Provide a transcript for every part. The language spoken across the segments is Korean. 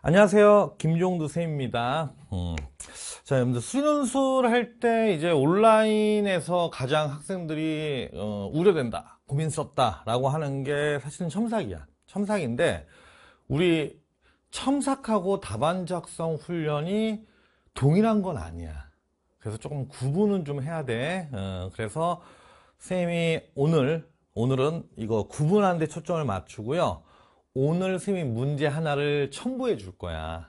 안녕하세요. 김종두 쌤입니다. 음. 자, 여러분들 수련술 할 때 이제 온라인에서 가장 학생들이 어, 우려된다, 고민스럽다라고 하는 게 사실은 첨삭이야. 첨삭인데 우리 첨삭하고 답안 작성 훈련이 동일한 건 아니야. 그래서 조금 구분은 좀 해야 돼. 어, 그래서 쌤이 오늘 오늘은 이거 구분하는 데 초점을 맞추고요. 오늘 선생님이 문제 하나를 첨부해 줄 거야.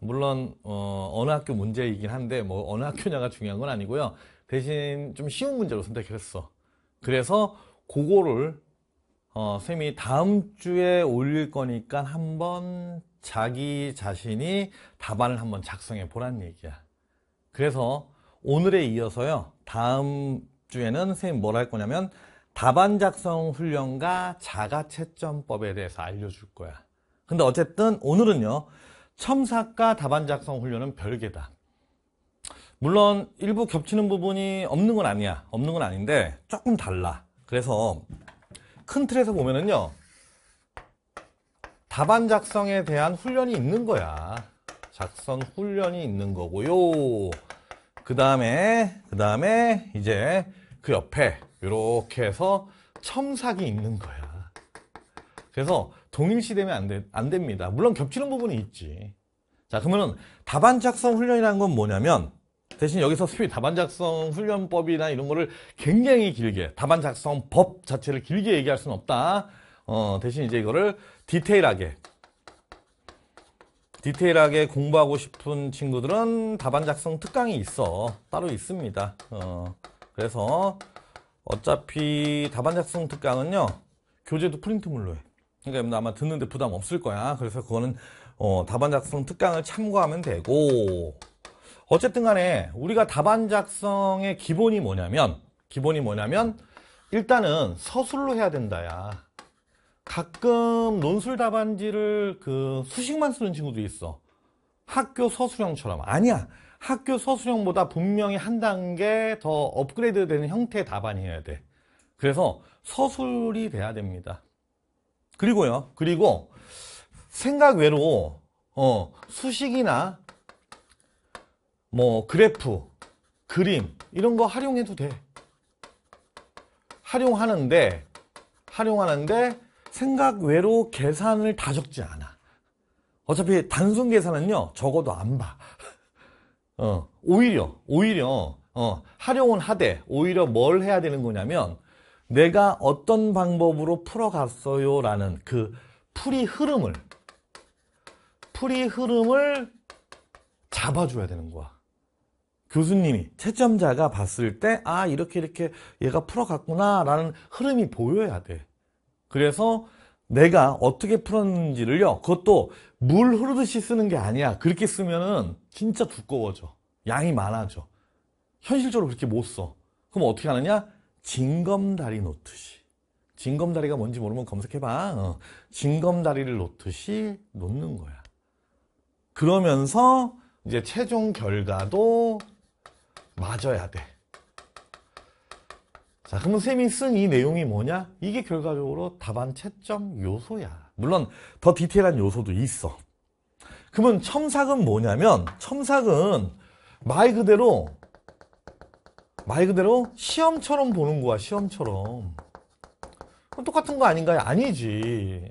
물론 어, 어느 학교 문제이긴 한데 뭐 어느 학교냐가 중요한 건 아니고요. 대신 좀 쉬운 문제로 선택했어. 그래서 그거를 어, 선생님이 다음 주에 올릴 거니까 한번 자기 자신이 답안을 한번 작성해 보란 얘기야. 그래서 오늘에 이어서요. 다음 주에는 선생님 뭘할 거냐면 답안 작성 훈련과 자가 채점법에 대해서 알려줄 거야. 근데 어쨌든 오늘은요. 첨삭과 답안 작성 훈련은 별개다. 물론 일부 겹치는 부분이 없는 건 아니야. 없는 건 아닌데 조금 달라. 그래서 큰 틀에서 보면은요. 답안 작성에 대한 훈련이 있는 거야. 작성 훈련이 있는 거고요. 그 다음에, 그 다음에 이제 그 옆에 이렇게 해서 첨삭이 있는 거야. 그래서 동일시되면 안, 되, 안 됩니다. 물론 겹치는 부분이 있지. 자, 그러면 은 답안 작성 훈련이라는 건 뭐냐면 대신 여기서 수비 답안 작성 훈련법이나 이런 거를 굉장히 길게 답안 작성 법 자체를 길게 얘기할 수는 없다. 어, 대신 이제 이거를 디테일하게 디테일하게 공부하고 싶은 친구들은 답안 작성 특강이 있어 따로 있습니다. 어, 그래서 어차피 답안 작성 특강은요 교재도 프린트물로 해 그러니까 뭐 아마 듣는데 부담 없을 거야 그래서 그거는 어, 답안 작성 특강을 참고하면 되고 어쨌든 간에 우리가 답안 작성의 기본이 뭐냐면 기본이 뭐냐면 일단은 서술로 해야 된다야 가끔 논술 답안지를 그 수식만 쓰는 친구도 있어 학교 서술형처럼 아니야 학교 서술형보다 분명히 한 단계 더 업그레이드 되는 형태의 답안이어야 돼. 그래서 서술이 돼야 됩니다. 그리고요. 그리고 생각 외로 어, 수식이나 뭐 그래프, 그림 이런 거 활용해도 돼. 활용하는데 활용하는데 생각 외로 계산을 다 적지 않아. 어차피 단순 계산은요. 적어도 안 봐. 어, 오히려, 오히려, 어, 하려온 하되, 오히려 뭘 해야 되는 거냐면, 내가 어떤 방법으로 풀어갔어요 라는 그 풀이 흐름을, 풀이 흐름을 잡아줘야 되는 거야. 교수님이, 채점자가 봤을 때, 아, 이렇게 이렇게 얘가 풀어갔구나 라는 흐름이 보여야 돼. 그래서 내가 어떻게 풀었는지를요, 그것도 물 흐르듯이 쓰는 게 아니야 그렇게 쓰면은 진짜 두꺼워져 양이 많아져 현실적으로 그렇게 못써 그럼 어떻게 하느냐 징검다리 놓듯이 징검다리가 뭔지 모르면 검색해봐 어. 징검다리를 놓듯이 놓는 거야 그러면서 이제 최종 결과도 맞아야 돼 자, 아, 그러면 쌤이 쓴 이 내용이 뭐냐? 이게 결과적으로 답안 채점 요소야. 물론 더 디테일한 요소도 있어. 그러면 첨삭은 뭐냐면 첨삭은 말 그대로 말 그대로 시험처럼 보는 거야 시험처럼 똑같은 거 아닌가요? 아니지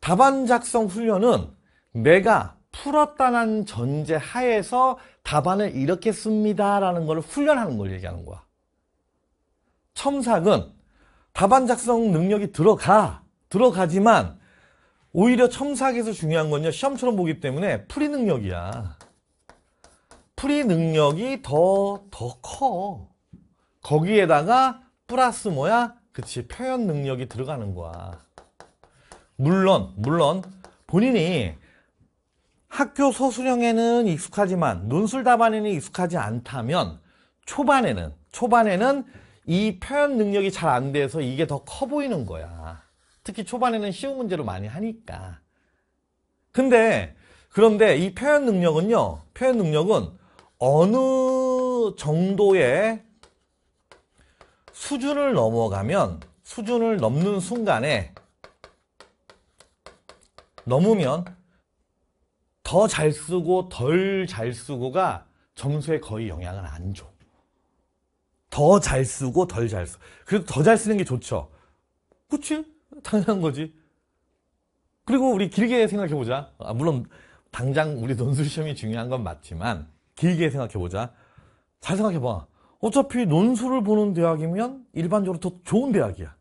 답안 작성 훈련은 내가 풀었다는 전제 하에서 답안을 이렇게 씁니다 라는 걸 훈련하는 걸 얘기하는 거야 첨삭은 답안 작성 능력이 들어가 들어가지만 오히려 첨삭에서 중요한 건요 시험처럼 보기 때문에 풀이 능력이야 풀이 능력이 더 더 커 거기에다가 플러스 뭐야 그치 표현 능력이 들어가는 거야 물론 물론 본인이 학교 서술형에는 익숙하지만 논술 답안에는 익숙하지 않다면 초반에는 초반에는 이 표현 능력이 잘 안 돼서 이게 더 커 보이는 거야. 특히 초반에는 쉬운 문제로 많이 하니까. 근데 그런데 이 표현 능력은요. 표현 능력은 어느 정도의 수준을 넘어가면 수준을 넘는 순간에 넘으면 더 잘 쓰고 덜 잘 쓰고가 점수에 거의 영향을 안 줘. 더잘 쓰고 덜 잘 써. 그래도 더 잘 쓰는 게 좋죠. 그치? 당연한 거지. 그리고 우리 길게 생각해보자. 아, 물론 당장 우리 논술시험이 중요한 건 맞지만 길게 생각해보자. 잘 생각해봐. 어차피 논술을 보는 대학이면 일반적으로 더 좋은 대학이야.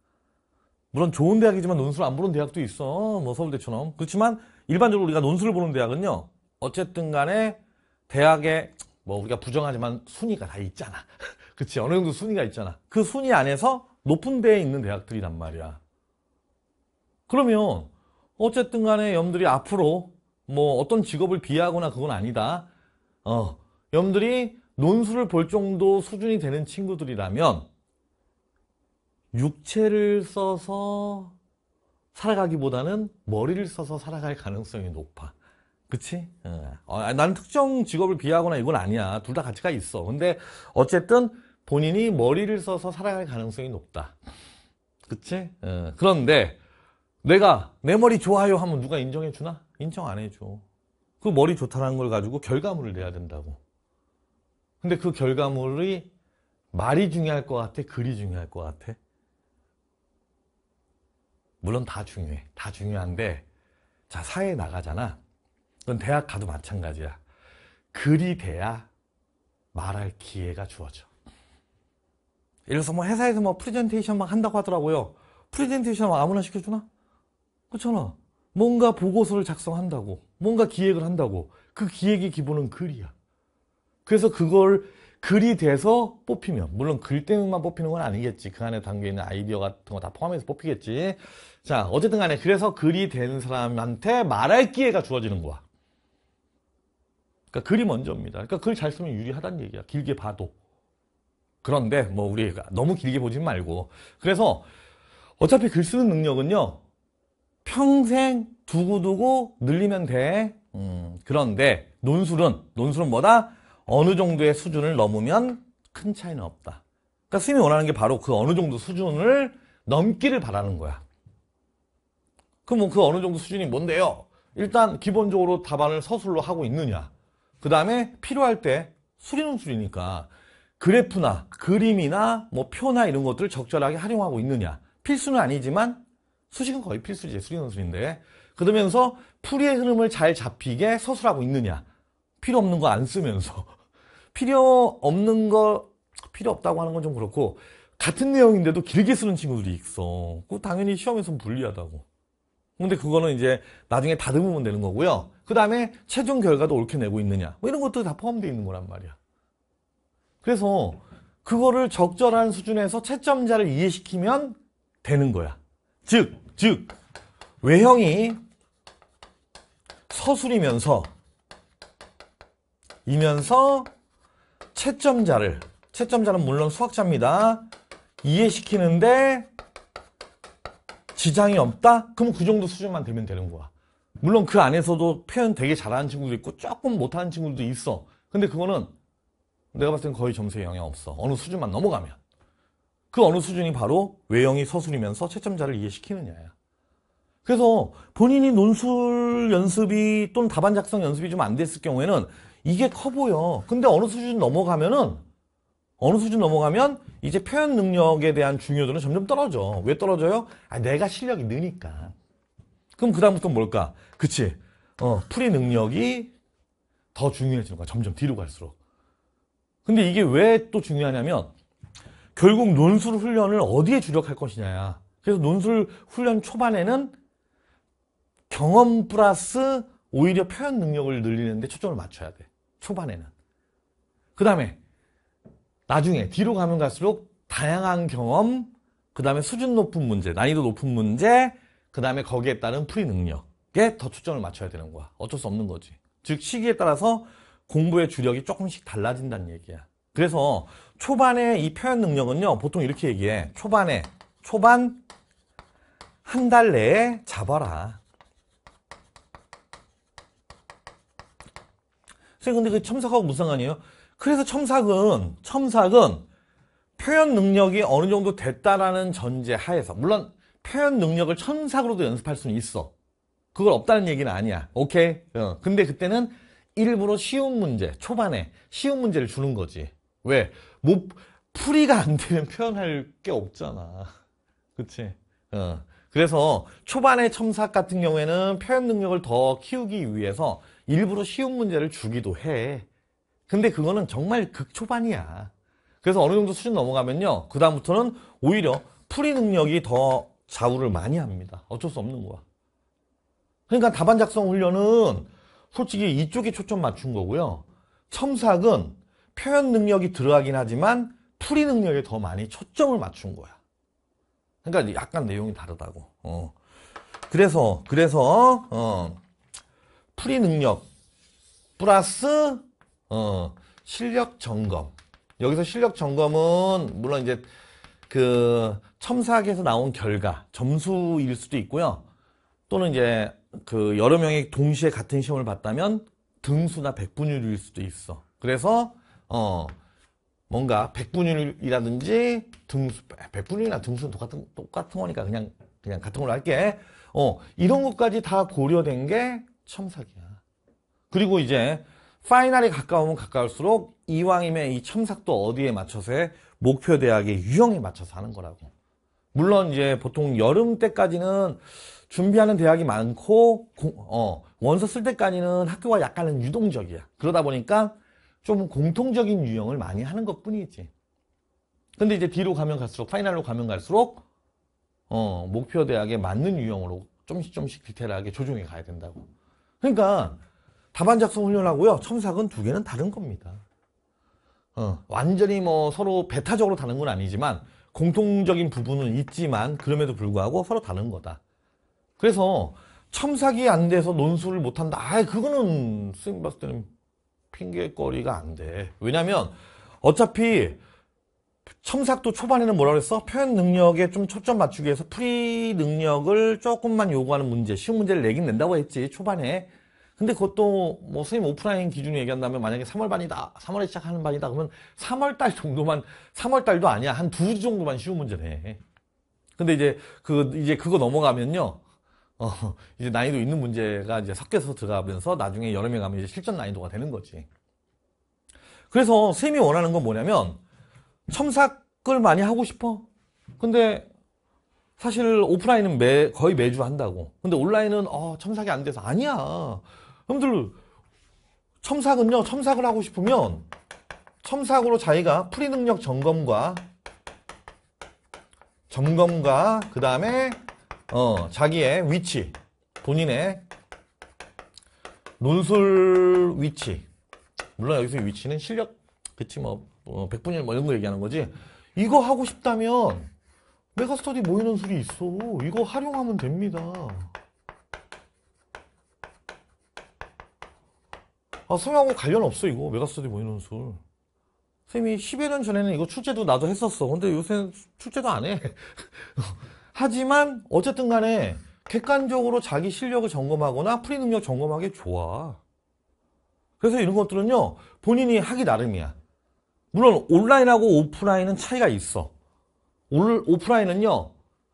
물론 좋은 대학이지만 논술 안 보는 대학도 있어. 뭐 서울대처럼. 그렇지만 일반적으로 우리가 논술을 보는 대학은요. 어쨌든 간에 대학에 뭐 우리가 부정하지만 순위가 다 있잖아. 그치 어느 정도 순위가 있잖아 그 순위 안에서 높은 데에 있는 대학들이란 말이야 그러면 어쨌든 간에 염들이 앞으로 뭐 어떤 직업을 비하하거나 그건 아니다 어 염들이 논술을 볼 정도 수준이 되는 친구들이라면 육체를 써서 살아가기보다는 머리를 써서 살아갈 가능성이 높아 그치? 예. 어, 나는 특정 직업을 비하하거나 이건 아니야 둘 다 가치가 있어 근데 어쨌든 본인이 머리를 써서 살아갈 가능성이 높다. 그치? 어, 그런데 내가 내 머리 좋아요 하면 누가 인정해 주나? 인정 안 해줘. 그 머리 좋다는 걸 가지고 결과물을 내야 된다고. 근데 그 결과물이 말이 중요할 것 같아? 글이 중요할 것 같아? 물론 다 중요해. 다 중요한데 자 사회에 나가잖아. 그건 대학 가도 마찬가지야. 글이 돼야 말할 기회가 주어져. 예를 들어서 뭐 회사에서 뭐 프레젠테이션 막 한다고 하더라고요. 프레젠테이션 아무나 시켜주나? 그렇잖아. 뭔가 보고서를 작성한다고. 뭔가 기획을 한다고. 그 기획의 기본은 글이야. 그래서 그걸 글이 돼서 뽑히면 물론 글 때문만 뽑히는 건 아니겠지 그 안에 담겨있는 아이디어 같은 거 다 포함해서 뽑히겠지 자 어쨌든 간에 그래서 글이 된 사람한테 말할 기회가 주어지는 거야 그러니까 글이 먼저입니다 그러니까 글 잘 쓰면 유리하다는 얘기야 길게 봐도 그런데 뭐 우리가 너무 길게 보지 말고 그래서 어차피 글 쓰는 능력은요 평생 두고두고 늘리면 돼 음, 그런데 논술은 논술은 뭐다? 어느 정도의 수준을 넘으면 큰 차이는 없다 그러니까 스님이 원하는 게 바로 그 어느 정도 수준을 넘기를 바라는 거야 그럼 뭐그 어느 정도 수준이 뭔데요? 일단 기본적으로 답안을 서술로 하고 있느냐 그 다음에 필요할 때 수리는 수이니까 그래프나 그림이나 뭐 표나 이런 것들을 적절하게 활용하고 있느냐 필수는 아니지만 수식은 거의 필수지 수리 논술인데 그러면서 풀이의 흐름을 잘 잡히게 서술하고 있느냐 필요 없는 거 안 쓰면서 필요 없는 거 필요 없다고 하는 건 좀 그렇고 같은 내용인데도 길게 쓰는 친구들이 있어 그 당연히 시험에서 불리하다고 근데 그거는 이제 나중에 다듬으면 되는 거고요 그 다음에 최종 결과도 옳게 내고 있느냐 뭐 이런 것도 다 포함되어 있는 거란 말이야 그래서 그거를 적절한 수준에서 채점자를 이해시키면 되는 거야. 즉, 즉 외형이 서술이면서 이면서 채점자를 채점자는 물론 수학자입니다. 이해시키는데 지장이 없다? 그럼 그 정도 수준만 되면 되는 거야. 물론 그 안에서도 표현 되게 잘하는 친구도 있고 조금 못하는 친구도 있어. 근데 그거는 내가 봤을 땐 거의 점수에 영향 없어. 어느 수준만 넘어가면. 그 어느 수준이 바로 외형이 서술이면서 채점자를 이해시키느냐야. 그래서 본인이 논술 연습이 또는 답안 작성 연습이 좀 안 됐을 경우에는 이게 커 보여. 근데 어느 수준 넘어가면은 어느 수준 넘어가면 이제 표현 능력에 대한 중요도는 점점 떨어져. 왜 떨어져요? 아, 내가 실력이 느니까. 그럼 그다음부터 뭘까? 그치. 어, 풀이 능력이 더 중요해지는 거야. 점점 뒤로 갈수록. 근데 이게 왜 또 중요하냐면 결국 논술 훈련을 어디에 주력할 것이냐 그래서 논술 훈련 초반에는 경험 플러스 오히려 표현 능력을 늘리는데 초점을 맞춰야 돼 초반에는 그 다음에 나중에 뒤로 가면 갈수록 다양한 경험 그 다음에 수준 높은 문제 난이도 높은 문제 그 다음에 거기에 따른 풀이 능력에 더 초점을 맞춰야 되는 거야 어쩔 수 없는 거지 즉 시기에 따라서 공부의 주력이 조금씩 달라진다는 얘기야. 그래서 초반에 이 표현 능력은요. 보통 이렇게 얘기해. 초반에 초반 한 달 내에 잡아라. 선생님 근데 그 첨삭하고 무슨 상관이에요? 그래서 첨삭은 첨삭은 표현 능력이 어느 정도 됐다라는 전제 하에서 물론 표현 능력을 첨삭으로도 연습할 수는 있어. 그걸 없다는 얘기는 아니야. 오케이? 어. 근데 그때는 일부러 쉬운 문제, 초반에 쉬운 문제를 주는 거지. 왜? 뭐 풀이가 안 되면 표현할 게 없잖아. 그치? 어. 그래서 초반에 첨삭 같은 경우에는 표현 능력을 더 키우기 위해서 일부러 쉬운 문제를 주기도 해. 근데 그거는 정말 극초반이야. 그래서 어느 정도 수준 넘어가면요. 그다음부터는 오히려 풀이 능력이 더 좌우를 많이 합니다. 어쩔 수 없는 거야. 그러니까 답안 작성 훈련은 솔직히 이쪽에 초점 맞춘 거고요. 첨삭은 표현 능력이 들어가긴 하지만 풀이 능력에 더 많이 초점을 맞춘 거야. 그러니까 약간 내용이 다르다고. 어. 그래서 그래서 어, 풀이 능력 플러스 어, 실력 점검. 여기서 실력 점검은 물론 이제 그 첨삭에서 나온 결과 점수일 수도 있고요. 또는 이제 그 여러 명이 동시에 같은 시험을 봤다면 등수나 백분율일 수도 있어. 그래서 어 뭔가 백분율이라든지 등수 백분율이나 등수는 똑같은 똑같은 거니까 그냥 그냥 같은 걸로 할게. 어 이런 것까지 다 고려된 게 첨삭이야. 그리고 이제 파이널에 가까우면 가까울수록 이왕이면 이 첨삭도 어디에 맞춰서 목표 대학의 유형에 맞춰서 하는 거라고. 물론 이제 보통 여름 때까지는 준비하는 대학이 많고 공, 어, 원서 쓸 때까지는 학교가 약간은 유동적이야. 그러다 보니까 좀 공통적인 유형을 많이 하는 것뿐이지. 근데 이제 뒤로 가면 갈수록 파이널로 가면 갈수록 어, 목표 대학에 맞는 유형으로 좀씩 좀씩 디테일하게 조정해 가야 된다고. 그러니까 답안 작성 훈련하고요. 첨삭은 두 개는 다른 겁니다. 어, 완전히 뭐 서로 배타적으로 다른 건 아니지만 공통적인 부분은 있지만 그럼에도 불구하고 서로 다른 거다. 그래서 첨삭이 안 돼서 논술을 못한다. 아, 그거는 선생님 봤을 때는 핑계거리가 안 돼. 왜냐면 어차피 첨삭도 초반에는 뭐라 그랬어? 표현 능력에 좀 초점 맞추기 위해서 풀이 능력을 조금만 요구하는 문제, 쉬운 문제를 내긴 낸다고 했지, 초반에. 근데 그것도 뭐 선생님 오프라인 기준으로 얘기한다면 만약에 3월 반이다, 3월에 시작하는 반이다, 그러면 3월 달 정도만, 3월 달도 아니야. 한 두 주 정도만 쉬운 문제 네 근데 이제 그, 이제 그거 넘어가면요. 어, 이제 난이도 있는 문제가 이제 섞여서 들어가면서 나중에 여름에 가면 이제 실전 난이도가 되는 거지. 그래서 쌤이 원하는 건 뭐냐면 첨삭을 많이 하고 싶어. 근데 사실 오프라인은 매, 거의 매주 한다고. 근데 온라인은 어, 첨삭이 안 돼서 아니야. 여러분들 첨삭은요. 첨삭을 하고 싶으면 첨삭으로 자기가 프리 능력 점검과 점검과 그 다음에 어, 자기의 위치, 본인의 논술 위치. 물론 여기서 위치는 실력, 그치, 뭐, 어, 백분율 뭐 이런 거 얘기하는 거지. 이거 하고 싶다면, 메가스터디 모이는 뭐 술이 있어. 이거 활용하면 됩니다. 아, 성형하고 관련 없어, 이거. 메가스터디 모이는 뭐 술. 선생님이 10여 년 전에는 이거 출제도 나도 했었어. 근데 요새는 출제도 안 해. 하지만 어쨌든 간에 객관적으로 자기 실력을 점검하거나 프리 능력 점검하기 좋아. 그래서 이런 것들은요. 본인이 하기 나름이야. 물론 온라인하고 오프라인은 차이가 있어. 오프라인은요.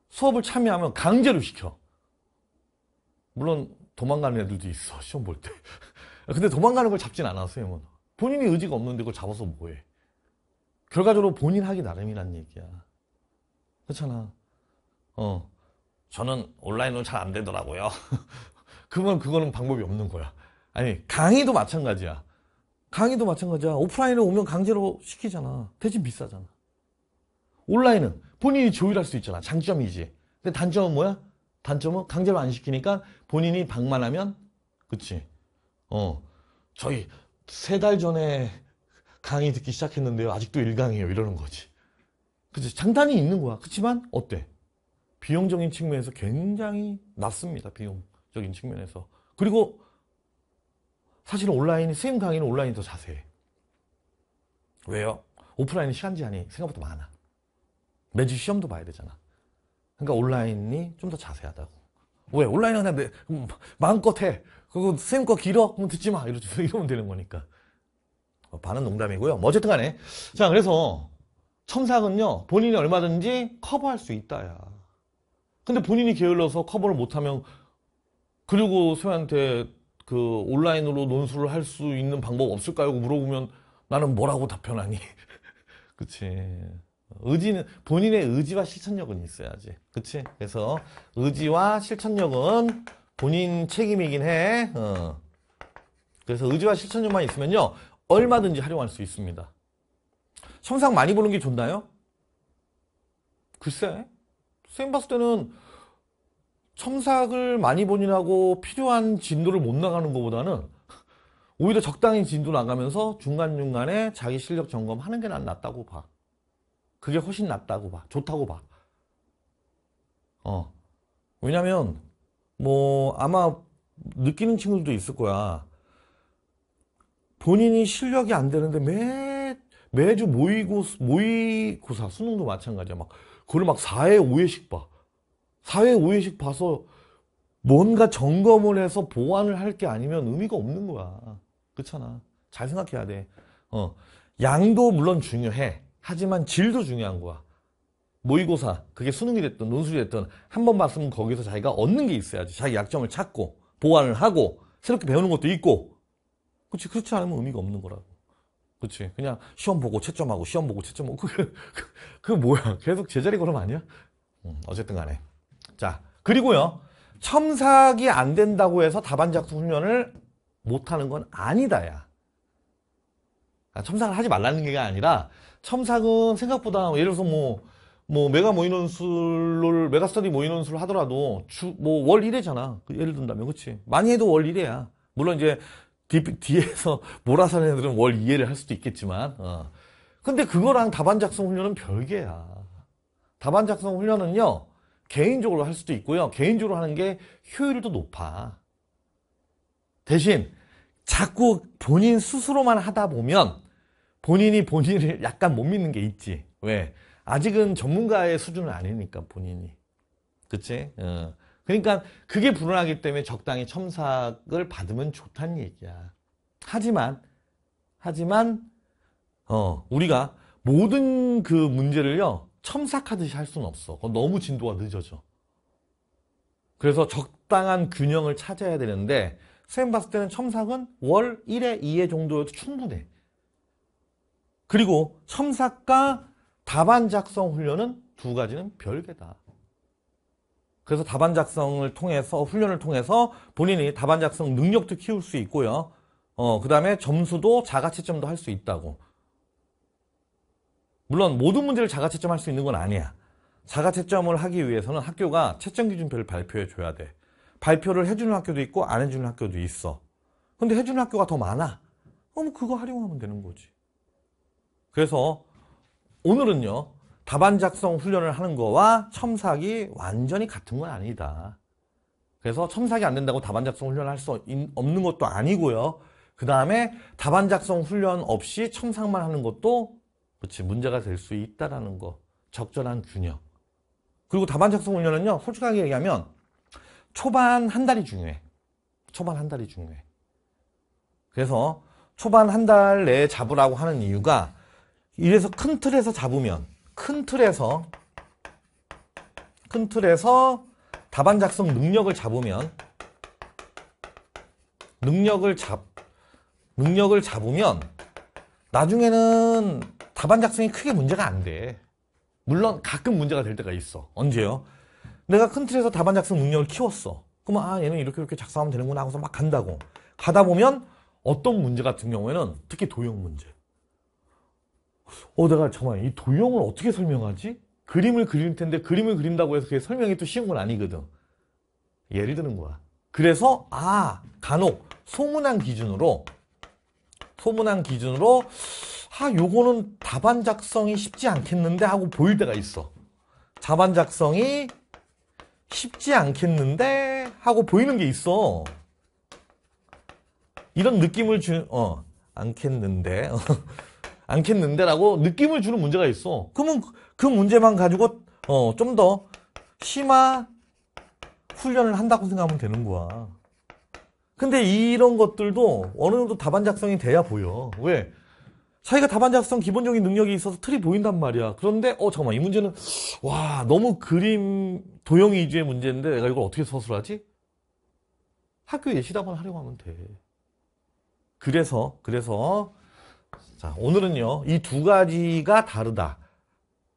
수업을 참여하면 강제로 시켜. 물론 도망가는 애들도 있어. 시험 볼 때. 근데 도망가는 걸 잡진 않았어요. 형 본인이 의지가 없는데 그걸 잡아서 뭐해. 결과적으로 본인 하기 나름이란 얘기야. 그렇잖아. 어, 저는 온라인으로 잘안 되더라고요. 그건 그거는 방법이 없는 거야. 아니, 강의도 마찬가지야. 강의도 마찬가지야. 오프라인에 오면 강제로 시키잖아. 대신 비싸잖아. 온라인은 본인이 조율할 수 있잖아. 장점이지. 근데 단점은 뭐야? 단점은 강제로 안 시키니까 본인이 방만 하면 그치 어 저희 세 달 전에 강의 듣기 시작했는데요 아직도 1강이에요 이러는 거지 그치 장단이 있는 거야 그치만 어때 비용적인 측면에서 굉장히 낮습니다. 비용적인 측면에서. 그리고 사실 온라인이 수행 강의는 온라인이 더 자세해. 왜요? 오프라인은 시간 제한이 생각보다 많아. 매주 시험도 봐야 되잖아. 그러니까 온라인이 좀 더 자세하다고. 왜? 온라인은 그냥 내, 음, 마음껏 해. 그거 선생님 거 길어? 그럼 듣지 마. 이러면서 이러면 되는 거니까. 어, 반은 농담이고요. 뭐 어쨌든 간에. 자, 그래서 첨삭은요. 본인이 얼마든지 커버할 수 있다야. 근데 본인이 게을러서 커버를 못하면 그리고 소희한테 그 온라인으로 논술을 할 수 있는 방법 없을까요? 물어보면 나는 뭐라고 답변하니? 그치. 의지는 본인의 의지와 실천력은 있어야지. 그치? 그래서 의지와 실천력은 본인 책임이긴 해. 어. 그래서 의지와 실천력만 있으면요. 얼마든지 활용할 수 있습니다. 성상 많이 보는 게 좋나요? 글쎄. 쌤 봤을 때는 청사학을 많이 본인하고 필요한 진도를 못 나가는 것보다는 오히려 적당히 진도 나가면서 중간중간에 자기 실력 점검하는 게 낫다고 봐. 그게 훨씬 낫다고 봐. 좋다고 봐. 어. 왜냐면, 뭐, 아마 느끼는 친구들도 있을 거야. 본인이 실력이 안 되는데 매, 매주 모의고, 모의고사, 수능도 마찬가지야. 막 그걸 막 4회, 5회씩 봐. 4회, 5회씩 봐서 뭔가 점검을 해서 보완을 할 게 아니면 의미가 없는 거야. 그렇잖아. 잘 생각해야 돼. 어. 양도 물론 중요해. 하지만 질도 중요한 거야. 모의고사, 그게 수능이 됐든 논술이 됐든 한 번 봤으면 거기서 자기가 얻는 게 있어야지. 자기 약점을 찾고 보완을 하고 새롭게 배우는 것도 있고. 그렇지 그렇지 않으면 의미가 없는 거라. 그치. 그냥 시험 보고 채점하고, 시험 보고 채점하고, 뭐, 그, 그, 그 뭐야. 계속 제자리 걸음 아니야? 음, 어쨌든 간에. 자, 그리고요. 첨삭이 안 된다고 해서 다반작수 훈련을 못하는 건 아니다야. 아, 첨삭을 하지 말라는 게 아니라, 첨삭은 생각보다, 뭐 예를 들어서 뭐, 뭐, 메가 모의논술을, 메가 스터디 모의논술을 하더라도, 주, 뭐, 월 1회잖아. 그 예를 든다면, 그치. 많이 해도 월 1회야. 물론 이제 뒤, 뒤에서 몰아서 는 애들은 뭘 이해를 할 수도 있겠지만 어. 근데 그거랑 답안 작성 훈련은 별개야 답안 작성 훈련은요 개인적으로 할 수도 있고요 개인적으로 하는 게 효율도 높아 대신 자꾸 본인 스스로만 하다 보면 본인이 본인을 약간 못 믿는 게 있지 왜? 아직은 전문가의 수준은 아니니까 본인이 그치? 어. 그러니까 그게 불안하기 때문에 적당히 첨삭을 받으면 좋다는 얘기야. 하지만 하지만 어 우리가 모든 그 문제를요 첨삭하듯이 할 수는 없어. 너무 진도가 늦어져. 그래서 적당한 균형을 찾아야 되는데 쌤 봤을 때는 첨삭은 월 1회, 2회 정도여도 충분해. 그리고 첨삭과 답안 작성 훈련은 두 가지는 별개다. 그래서 답안 작성을 통해서 훈련을 통해서 본인이 답안 작성 능력도 키울 수 있고요. 어, 그 다음에 점수도 자가채점도 할 수 있다고. 물론 모든 문제를 자가채점할 수 있는 건 아니야. 자가채점을 하기 위해서는 학교가 채점 기준표를 발표해 줘야 돼. 발표를 해주는 학교도 있고 안 해주는 학교도 있어. 근데 해주는 학교가 더 많아. 그럼 그거 활용하면 되는 거지. 그래서 오늘은요. 답안 작성 훈련을 하는 거와 첨삭이 완전히 같은 건 아니다. 그래서 첨삭이 안 된다고 답안 작성 훈련을 할 수 없는 것도 아니고요. 그 다음에 답안 작성 훈련 없이 첨삭만 하는 것도 그렇지 문제가 될 수 있다라는 거. 적절한 균형. 그리고 답안 작성 훈련은요. 솔직하게 얘기하면 초반 한 달이 중요해. 초반 한 달이 중요해. 그래서 초반 한 달 내에 잡으라고 하는 이유가 이래서 큰 틀에서 잡으면 큰 틀에서 큰 틀에서 답안 작성 능력을 잡으면 능력을 잡 능력을 잡으면 나중에는 답안 작성이 크게 문제가 안 돼. 물론 가끔 문제가 될 때가 있어. 언제요? 내가 큰 틀에서 답안 작성 능력을 키웠어. 그러면 아 얘는 이렇게 이렇게 작성하면 되는구나 하고서 막 간다고. 가다 보면 어떤 문제 같은 경우에는 특히 도형 문제. 어 내가 잠깐이 도형을 어떻게 설명하지? 그림을 그릴 텐데 그림을 그린다고 해서 그게 설명이 또 쉬운 건 아니거든 예를 드는 거야 그래서 아 간혹 소문한 기준으로 소문한 기준으로 아 요거는 답안 작성이 쉽지 않겠는데 하고 보일 때가 있어 답안 작성이 쉽지 않겠는데 하고 보이는 게 있어 이런 느낌을 주... 어 않겠는데 않겠는데라고 느낌을 주는 문제가 있어. 그러면 그, 그 문제만 가지고 어, 좀 더 심화 훈련을 한다고 생각하면 되는 거야. 근데 이런 것들도 어느 정도 답안 작성이 돼야 보여. 왜? 자기가 답안 작성 기본적인 능력이 있어서 틀이 보인단 말이야. 그런데 어 잠깐만 이 문제는 와 너무 그림 도형 위주의 문제인데 내가 이걸 어떻게 서술하지? 학교예 시답을 하려고 하면 돼. 그래서 그래서 자, 오늘은요. 이 두 가지가 다르다.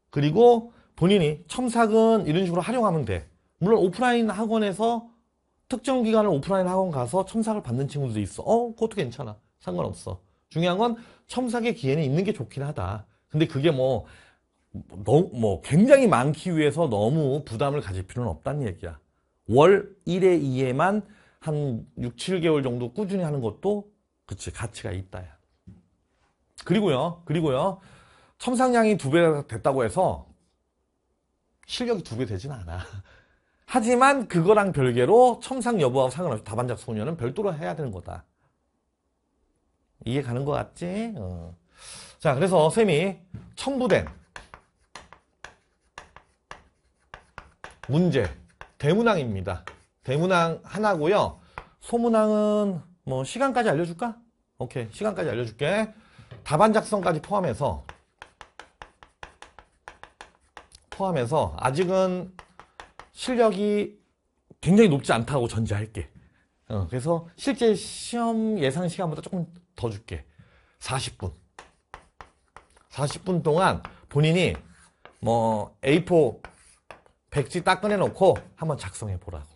그리고 본인이 첨삭은 이런 식으로 활용하면 돼. 물론 오프라인 학원에서 특정 기간을 오프라인 학원 가서 첨삭을 받는 친구들도 있어. 어, 그것도 괜찮아. 상관없어. 중요한 건 첨삭의 기회는 있는 게 좋긴 하다. 근데 그게 뭐, 너 뭐, 굉장히 많기 위해서 너무 부담을 가질 필요는 없다는 얘기야. 월 1회 2회만 한 6, 7개월 정도 꾸준히 하는 것도, 그치, 가치가 있다야. 그리고요, 그리고요, 첨상량이 두 배 됐다고 해서 실력이 두 배 되진 않아. 하지만 그거랑 별개로 첨상 여부와 상관없이 다반작 소녀는 별도로 해야 되는 거다. 이해 가는 것 같지? 어. 자, 그래서 쌤이 첨부된 문제 대문항입니다. 대문항 하나고요. 소문항은 뭐 시간까지 알려줄까? 오케이, 시간까지 알려줄게. 답안 작성까지 포함해서 포함해서 아직은 실력이 굉장히 높지 않다고 전제할게. 어, 그래서 실제 시험 예상 시간보다 조금 더 줄게. 40분. 40분 동안 본인이 뭐 A4 백지 딱 꺼내놓고 한번 작성해 보라고.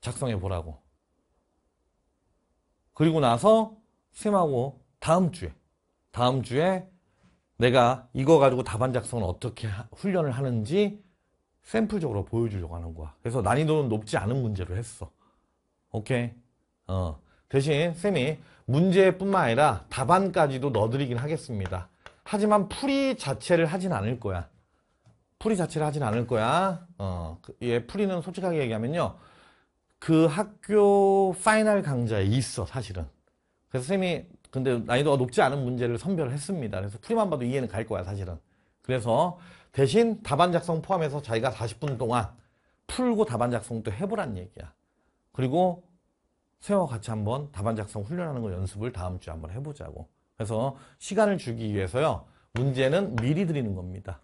작성해 보라고. 그리고 나서 쌤하고 다음 주에 다음 주에 내가 이거 가지고 답안 작성을 어떻게 하, 훈련을 하는지 샘플적으로 보여주려고 하는 거야. 그래서 난이도는 높지 않은 문제로 했어. 오케이? 어. 대신 쌤이 문제뿐만 아니라 답안까지도 넣어드리긴 하겠습니다. 하지만 풀이 자체를 하진 않을 거야. 풀이 자체를 하진 않을 거야. 어, 그, 예, 풀이는 솔직하게 얘기하면요. 그 학교 파이널 강좌에 있어, 사실은. 그래서 쌤이 근데 난이도가 높지 않은 문제를 선별을 했습니다. 그래서 풀이만 봐도 이해는 갈 거야 사실은. 그래서 대신 답안 작성 포함해서 자기가 40분 동안 풀고 답안 작성도 해보란 얘기야. 그리고 쌤와 같이 한번 답안 작성 훈련하는 거 연습을 다음 주에 한번 해보자고. 그래서 시간을 주기 위해서요. 문제는 미리 드리는 겁니다.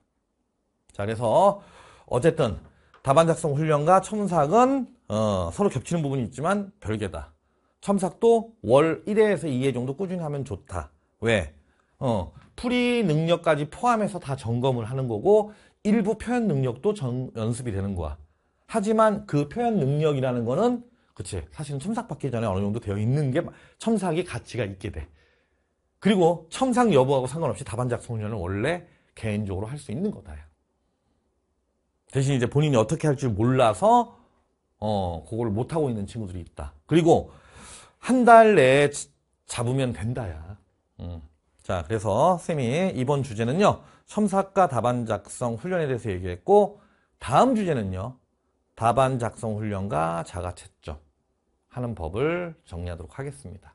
자 그래서 어쨌든 답안 작성 훈련과 첨삭은 어, 서로 겹치는 부분이 있지만 별개다. 첨삭도 월 1회에서 2회 정도 꾸준히 하면 좋다. 왜? 어, 풀이 능력까지 포함해서 다 점검을 하는 거고 일부 표현 능력도 정, 연습이 되는 거야. 하지만 그 표현 능력이라는 거는 그치 사실은 첨삭 받기 전에 어느 정도 되어 있는 게 첨삭이 가치가 있게 돼. 그리고 첨삭 여부하고 상관없이 다반작 성년은 원래 개인적으로 할 수 있는 거다. 대신 이제 본인이 어떻게 할 줄 몰라서 어 그걸 못 하고 있는 친구들이 있다. 그리고 한달 내에 잡으면 된다야. 음. 자, 그래서 쌤이 이번 주제는요. 첨삭과 답안 작성 훈련에 대해서 얘기했고 다음 주제는요. 답안 작성 훈련과 자가 채점 하는 법을 정리하도록 하겠습니다.